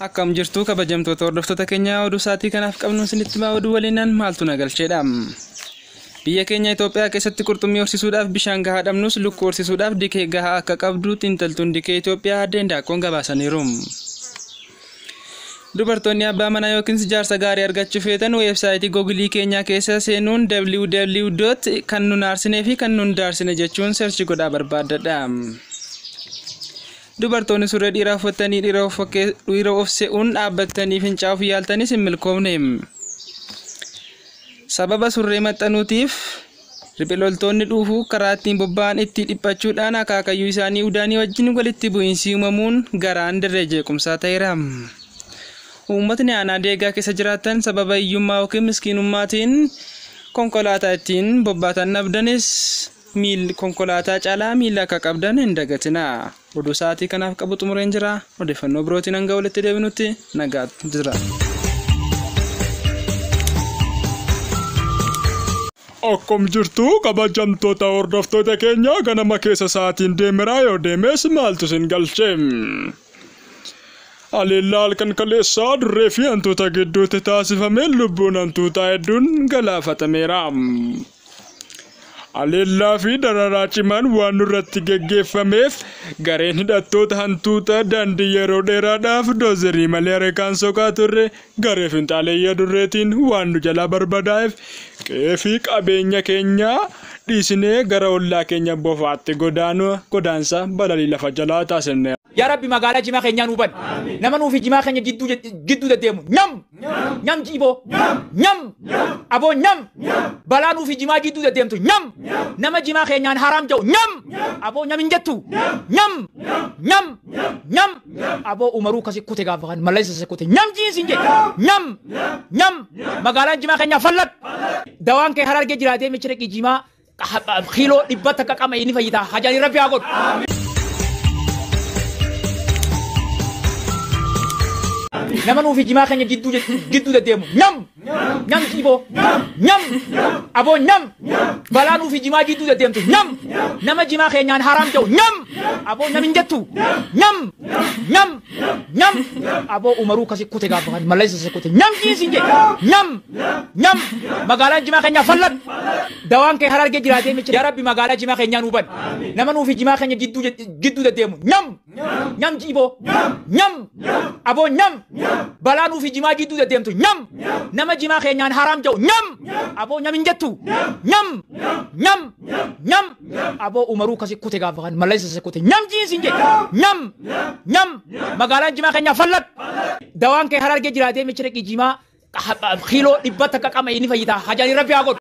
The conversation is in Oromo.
Akkam jirtu kabajamtoota hordoftoota keenyaa oduu isaatii kanaaf qabnu isinitti maa oduu waliinan maaltu nagalcheedha. Biyya keenya Itoophiyaa keessatti qurxummii horsiisuudhaaf bishaan gahaa dhabnus lukkuu horsiisuudhaaf dikee gahaa akka qabdu xiinxaltuun dikee Itoophiyaa addeen daakkoon gabaasaniiru. Dubartoonni abbaa manaa yookiin ijaarsa gaarii argachuu feetan weebsaayitii googilii keenyaa keessa seenuun www.kannunaarsinee fi kannundaarsine jechuun seerchi godhaa barbaaddadha. Dubartoonni surree dhiiraa uffatanii dhiira of se'uun dhaabbatanii fincaa'uuf yaaltanis hin milkoomne. Sababa surree maxxanuutiif riphiloltoonni dhuufuu karaa ittiin bobba'an itti dhiphachuudhaan akaakayyuu isaanii udaanii wajjin walitti bu'iinsii uumamuun garaan dirree jeequmsaa ta'eera. Uummatni aanaa deegaa keessa jiraatan sababa iyyummaa yookiin miskiinummaatiin konkolaataa ittiin bobbaatan abdanis konkolaataa caalaa miila akka qabdan hin dagatina. oduu sa'aatii kanaaf qabu xumureen jira odeeffannoo birootiin hanga walitti deebinutti nagaa jira. Akkam jirtu kabajamtoota hordoftoota keenya ganama keessa sa'aatiin deemeraa yoo deemes maaltu isin galchee? Aleellaa halkan kaleessaa durree fi hantuuta gidduutti taasifameen lubbuun hantuutaa hedduun galaafatameera. aleellaa fi dararaa cimaan waan irratti geggeeffameef gareen hidhattoota hantuuta daandii yeroo dheeraadhaaf doozarii malee areekaan sokaa turre garee finxaalee durreetiin waan nu jalaa barbadaa'eef qeefii qabeenya keenyaa. dhiisinee gara ollaa keenya boofaatti godaanu godaansa balalii lafa jalaa taasifne. yaa rabbi magaalaa jimaa keenyaan huban nama nuufi jimaa keenya gidduu deddeemu nyam nyam jiiboo nyam aboo nyam balaa nuufi jimaa gidduu deddeemtu nyam nama jimaa keenyaan haraam ja'u nyam aboo nyam hin jettu nyam nyam nyam aboo umaruu kasi kute gaafa kan mallaysa isa kute nyam jiinsi jee nyam nyam magaalaan jimaa keenyaa fallat dawaan kee harargee jiraatee michira jimaa. kiiloo dhibbata akka qama ini fajita, hajaan irra biyaa godhu. Nama nuufi jimaa gitu gitu deddeemu nyam. Nyam. Nyam Nyam. Nyam. Abo nyam. nu fi jima jitu de ya tu Nyam. Nama jima khe ñaan haram jaw. Nyam. Abo nyam injatu. Nyam. Nyam. Nyam. Abo umaru kasi kute ga bagan malaysia se kute. Nyam ji sinje. Nyam. Nyam. Magala jima khe ñaan fallat. Dawan ke haral ge te mi ya rabbi magala jima khe nyan uban. Nama nu fi jima khe jitu jitu de temu. Nyam. Nyam jibo. Nyam. Abo nyam. nu fi jima jitu de tu Nyam. Nama nama jimaa keenyaan haraam jedhu nyam aboo nyam hin jettu nyam nyam nyam aboo umaruu kasi kute gaafa kan mallaysa isa kute nyam jiinsi hin jedhe nyam nyam magaalaan jimaa keenyaa fallat dawaan kee harar gee jiraatee michira qijimaa kiiloo dhibba takka qama inni fayyitaa hajaan irra biyaa godhu.